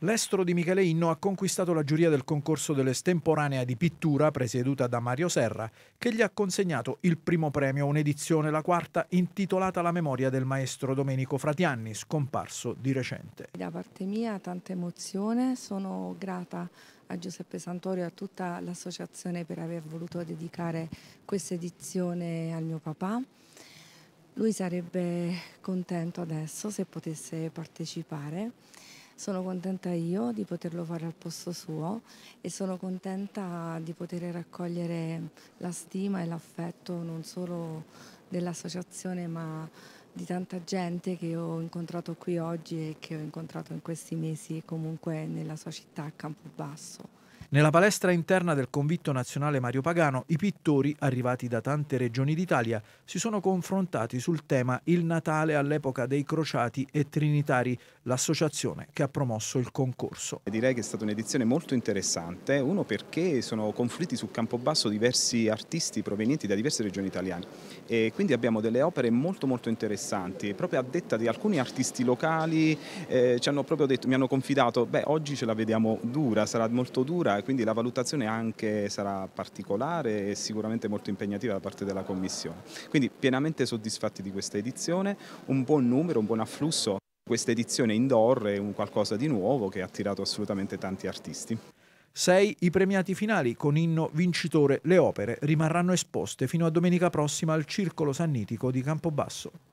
L'estro di Michele Inno ha conquistato la giuria del concorso dell'estemporanea di pittura presieduta da Mario Serra, che gli ha consegnato il primo premio, un'edizione, la quarta, intitolata La memoria del maestro Domenico Fratianni, scomparso di recente. Da parte mia tanta emozione, sono grata a Giuseppe Santorio e a tutta l'associazione per aver voluto dedicare questa edizione al mio papà. Lui sarebbe contento adesso se potesse partecipare sono contenta io di poterlo fare al posto suo e sono contenta di poter raccogliere la stima e l'affetto non solo dell'associazione ma di tanta gente che ho incontrato qui oggi e che ho incontrato in questi mesi comunque nella sua città a Campobasso. Nella palestra interna del convitto nazionale Mario Pagano, i pittori, arrivati da tante regioni d'Italia, si sono confrontati sul tema Il Natale all'epoca dei Crociati e Trinitari, l'associazione che ha promosso il concorso. Direi che è stata un'edizione molto interessante, uno perché sono confluiti sul campo basso diversi artisti provenienti da diverse regioni italiane e quindi abbiamo delle opere molto molto interessanti, proprio a detta di alcuni artisti locali eh, ci hanno proprio detto, mi hanno confidato, beh oggi ce la vediamo dura, sarà molto dura quindi la valutazione anche sarà particolare e sicuramente molto impegnativa da parte della Commissione. Quindi pienamente soddisfatti di questa edizione, un buon numero, un buon afflusso. Questa edizione indoor è un qualcosa di nuovo che ha attirato assolutamente tanti artisti. Sei i premiati finali con inno vincitore. Le opere rimarranno esposte fino a domenica prossima al Circolo Sannitico di Campobasso.